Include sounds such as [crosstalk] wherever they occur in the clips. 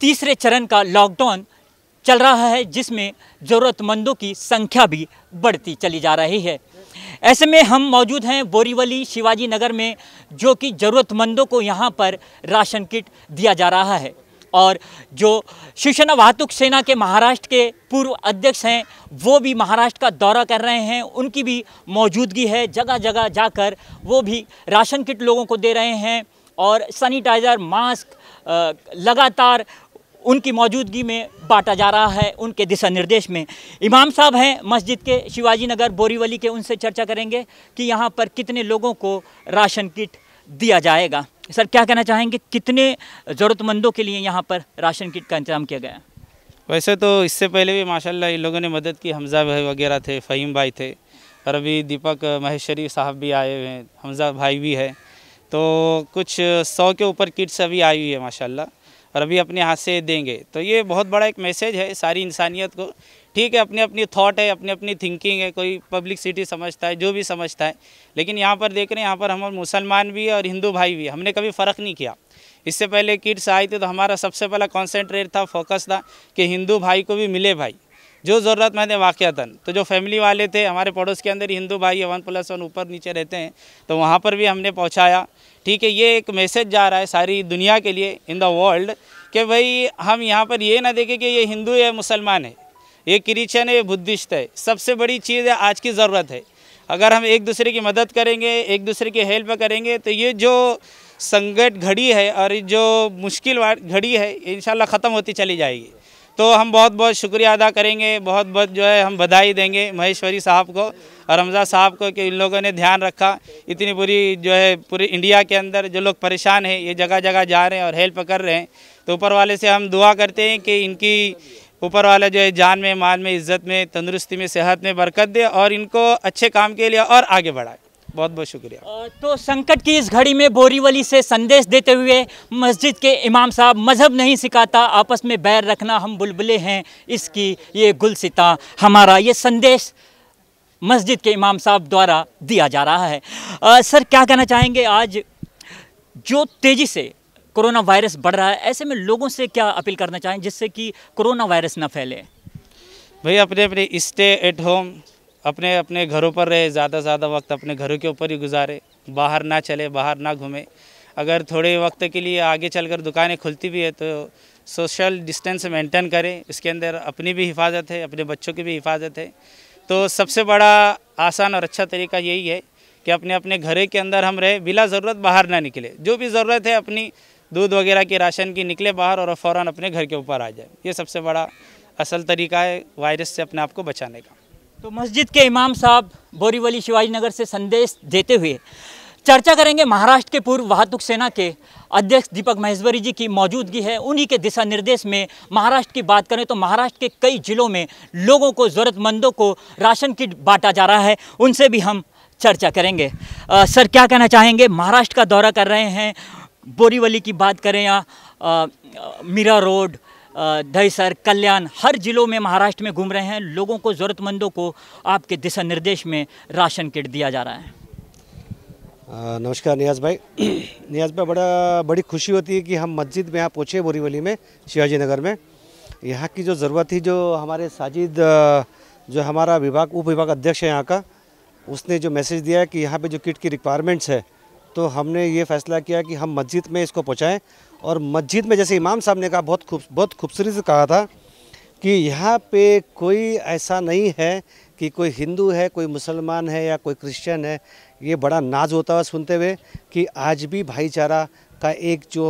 तीसरे चरण का लॉकडाउन चल रहा है जिसमें ज़रूरतमंदों की संख्या भी बढ़ती चली जा रही है ऐसे में हम मौजूद हैं बोरीवली शिवाजी नगर में जो कि ज़रूरतमंदों को यहाँ पर राशन किट दिया जा रहा है और जो शिवसेना वाहतुक सेना के महाराष्ट्र के पूर्व अध्यक्ष हैं वो भी महाराष्ट्र का दौरा कर रहे हैं उनकी भी मौजूदगी है जगह जगह जाकर वो भी राशन किट लोगों को दे रहे हैं और सैनिटाइज़र मास्क लगातार उनकी मौजूदगी में बांटा जा रहा है उनके दिशा निर्देश में इमाम साहब हैं मस्जिद के शिवाजी नगर बोरीवली के उनसे चर्चा करेंगे कि यहाँ पर कितने लोगों को राशन किट दिया जाएगा सर क्या कहना चाहेंगे कितने ज़रूरतमंदों के लिए यहाँ पर राशन किट का इंतजाम किया गया वैसे तो इससे पहले भी माशाल्लाह इन लोगों ने मदद की हमजा भाई वगैरह थे फ़हीम भाई थे और अभी दीपक महेश्वरी साहब भी आए हुए हैं हमजा भाई भी है तो कुछ सौ के ऊपर किट्स अभी आई हुई है माशाल्लाह और अभी अपने हाथ से देंगे तो ये बहुत बड़ा एक मैसेज है सारी इंसानियत को ठीक है अपनी अपनी थॉट है अपनी अपनी थिंकिंग है कोई पब्लिक सिटी समझता है जो भी समझता है लेकिन यहाँ पर देख रहे हैं यहाँ पर हम मुसलमान भी है और हिंदू भाई भी हमने कभी फ़र्क नहीं किया इससे पहले किड्स आए थे तो हमारा सबसे पहला कॉन्सेंट्रेट था फोकस था कि हिंदू भाई को भी मिले भाई जो ज़रूरतमंद है वाक़ता तो जो फैमिली वाले थे हमारे पड़ोस के अंदर हिंदू भाई वन प्लस वन ऊपर नीचे रहते हैं तो वहाँ पर भी हमने पहुँचाया ठीक है ये एक मैसेज जा रहा है सारी दुनिया के लिए इन द वर्ल्ड कि भाई हम यहाँ पर ये ना देखें कि ये हिंदू है मुसलमान है ये क्रिश्चन है ये बुद्धिस्ट है सबसे बड़ी चीज़ है आज की ज़रूरत है अगर हम एक दूसरे की मदद करेंगे एक दूसरे की हेल्प करेंगे तो ये जो संकट घड़ी है और जो मुश्किल घड़ी है इन ख़त्म होती चली जाएगी तो हम बहुत बहुत शुक्रिया अदा करेंगे बहुत बहुत जो है हम बधाई देंगे महेश्वरी साहब को और हमजा साहब को कि इन लोगों ने ध्यान रखा इतनी बुरी जो है पूरे इंडिया के अंदर जो लोग परेशान हैं ये जगह जगह जा रहे हैं और हेल्प कर रहे हैं तो ऊपर वाले से हम दुआ करते हैं कि इनकी ऊपर वाला जो है जान में मान में इज्जत में तंदुरुस्ती में सेहत में बरकत दे और इनको अच्छे काम के लिए और आगे बढ़ाए बहुत बहुत शुक्रिया तो संकट की इस घड़ी में बोरीवली से संदेश देते हुए मस्जिद के इमाम साहब मज़हब नहीं सिखाता आपस में बैर रखना हम बुलबुलें हैं इसकी ये गुलसिता हमारा ये संदेश मस्जिद के इमाम साहब द्वारा दिया जा रहा है आ, सर क्या कहना चाहेंगे आज जो तेज़ी से कोरोना वायरस बढ़ रहा है ऐसे में लोगों से क्या अपील करना चाहें जिससे कि कोरोना वायरस ना फैले भाई अपने अपने स्टे एट होम अपने अपने घरों पर रहे ज़्यादा से ज़्यादा वक्त अपने घरों के ऊपर ही गुजारे बाहर ना चले बाहर ना घूमें अगर थोड़े वक्त के लिए आगे चलकर दुकानें खुलती भी है तो सोशल डिस्टेंस मेंटेन करें इसके अंदर अपनी भी हिफाजत है अपने बच्चों की भी हिफाजत है तो सबसे बड़ा आसान और अच्छा तरीका यही है कि अपने अपने घरे के अंदर हम रहे बिला ज़रूरत बाहर ना निकले जो भी ज़रूरत है अपनी दूध वगैरह के राशन की निकले बाहर और फ़ौर अपने घर के ऊपर आ जाए ये सबसे बड़ा असल तरीका है वायरस से अपने आप को बचाने का तो मस्जिद के इमाम साहब बोरीवली शिवाजी नगर से संदेश देते हुए चर्चा करेंगे महाराष्ट्र के पूर्व वाहतुक सेना के अध्यक्ष दीपक महेश्वरी जी की मौजूदगी है उन्हीं के दिशा निर्देश में महाराष्ट्र की बात करें तो महाराष्ट्र के कई जिलों में लोगों को ज़रूरतमंदों को राशन किट बांटा जा रहा है उनसे भी हम चर्चा करेंगे आ, सर क्या कहना चाहेंगे महाराष्ट्र का दौरा कर रहे हैं बोरीवली की बात करें या मीरा रोड दहीसर कल्याण हर ज़िलों में महाराष्ट्र में घूम रहे हैं लोगों को ज़रूरतमंदों को आपके दिशा निर्देश में राशन किट दिया जा रहा है नमस्कार नियाज भाई [clears throat] नियाज भाई बड़ा बड़ी खुशी होती है कि हम मस्जिद में यहाँ पहुँचे बोरीवली में शिवाजी नगर में यहाँ की जो ज़रूरत थी जो हमारे साजिद जो हमारा विभाग उप विभाग अध्यक्ष है यहाँ का उसने जो मैसेज दिया है कि यहाँ पे जो किट की रिक्वायरमेंट्स है तो हमने ये फैसला किया कि हम मस्जिद में इसको पहुँचाएँ और मस्जिद में जैसे इमाम साहब ने कहा बहुत खूब बहुत खूबसूरती से कहा था कि यहाँ पे कोई ऐसा नहीं है कि कोई हिंदू है कोई मुसलमान है या कोई क्रिश्चियन है ये बड़ा नाज होता हुआ सुनते हुए कि आज भी भाईचारा का एक जो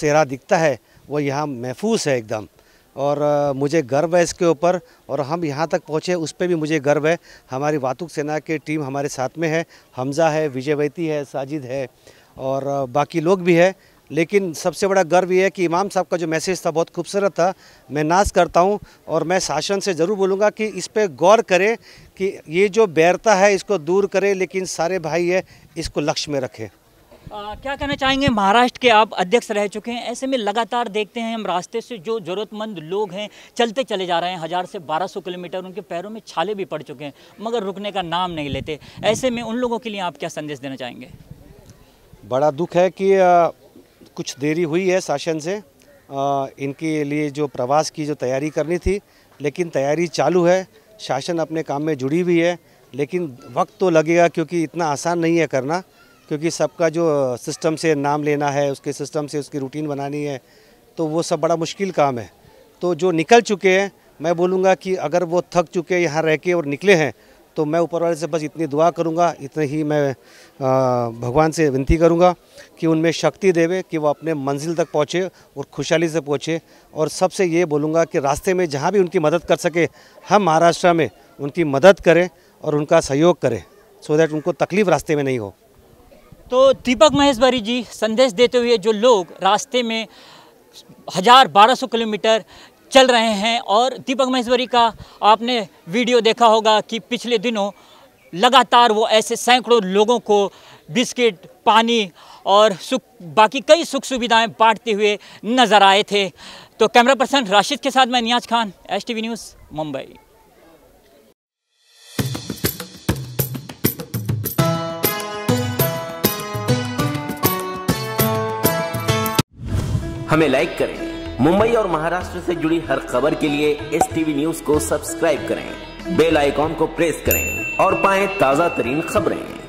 सेहरा दिखता है वो यहाँ महफूज है एकदम और मुझे गर्व है इसके ऊपर और हम यहाँ तक पहुँचे उस पर भी मुझे गर्व है हमारी वातुक सेना की टीम हमारे साथ में है हमज़ा है विजय वैती है साजिद है और बाकी लोग भी है लेकिन सबसे बड़ा गर्व ये है कि इमाम साहब का जो मैसेज था बहुत खूबसूरत था मैं नाज करता हूँ और मैं शासन से ज़रूर बोलूँगा कि इस पर गौर करें कि ये जो बैरता है इसको दूर करें लेकिन सारे भाई है इसको लक्ष्य में रखें आ, क्या कहना चाहेंगे महाराष्ट्र के आप अध्यक्ष रह चुके हैं ऐसे में लगातार देखते हैं हम रास्ते से जो ज़रूरतमंद लोग हैं चलते चले जा रहे हैं हज़ार से 1200 किलोमीटर उनके पैरों में छाले भी पड़ चुके हैं मगर रुकने का नाम नहीं लेते ऐसे में उन लोगों के लिए आप क्या संदेश देना चाहेंगे बड़ा दुख है कि आ, कुछ देरी हुई है शासन से आ, इनके लिए जो प्रवास की जो तैयारी करनी थी लेकिन तैयारी चालू है शासन अपने काम में जुड़ी हुई है लेकिन वक्त तो लगेगा क्योंकि इतना आसान नहीं है करना क्योंकि सबका जो सिस्टम से नाम लेना है उसके सिस्टम से उसकी रूटीन बनानी है तो वो सब बड़ा मुश्किल काम है तो जो निकल चुके हैं मैं बोलूँगा कि अगर वो थक चुके यहाँ रह के और निकले हैं तो मैं ऊपर वाले से बस इतनी दुआ करूँगा इतने ही मैं भगवान से विनती करूँगा कि उनमें शक्ति देवे कि वो अपने मंजिल तक पहुँचे और खुशहाली से पहुँचे और सबसे ये बोलूँगा कि रास्ते में जहाँ भी उनकी मदद कर सके हम महाराष्ट्र में उनकी मदद करें और उनका सहयोग करें सो so दैट उनको तकलीफ़ रास्ते में नहीं हो तो दीपक महेश्वरी जी संदेश देते हुए जो लोग रास्ते में हज़ार बारह सौ किलोमीटर चल रहे हैं और दीपक महेश्वरी का आपने वीडियो देखा होगा कि पिछले दिनों लगातार वो ऐसे सैकड़ों लोगों को बिस्किट पानी और सुख बाकी कई सुख सुविधाएं बांटते हुए नज़र आए थे तो कैमरा पर्सन राशिद के साथ मैं नियाज खान एस न्यूज़ मुंबई हमें लाइक करें मुंबई और महाराष्ट्र से जुड़ी हर खबर के लिए एस वी न्यूज को सब्सक्राइब करें बेल आइकॉन को प्रेस करें और पाएं ताजा तरीन खबरें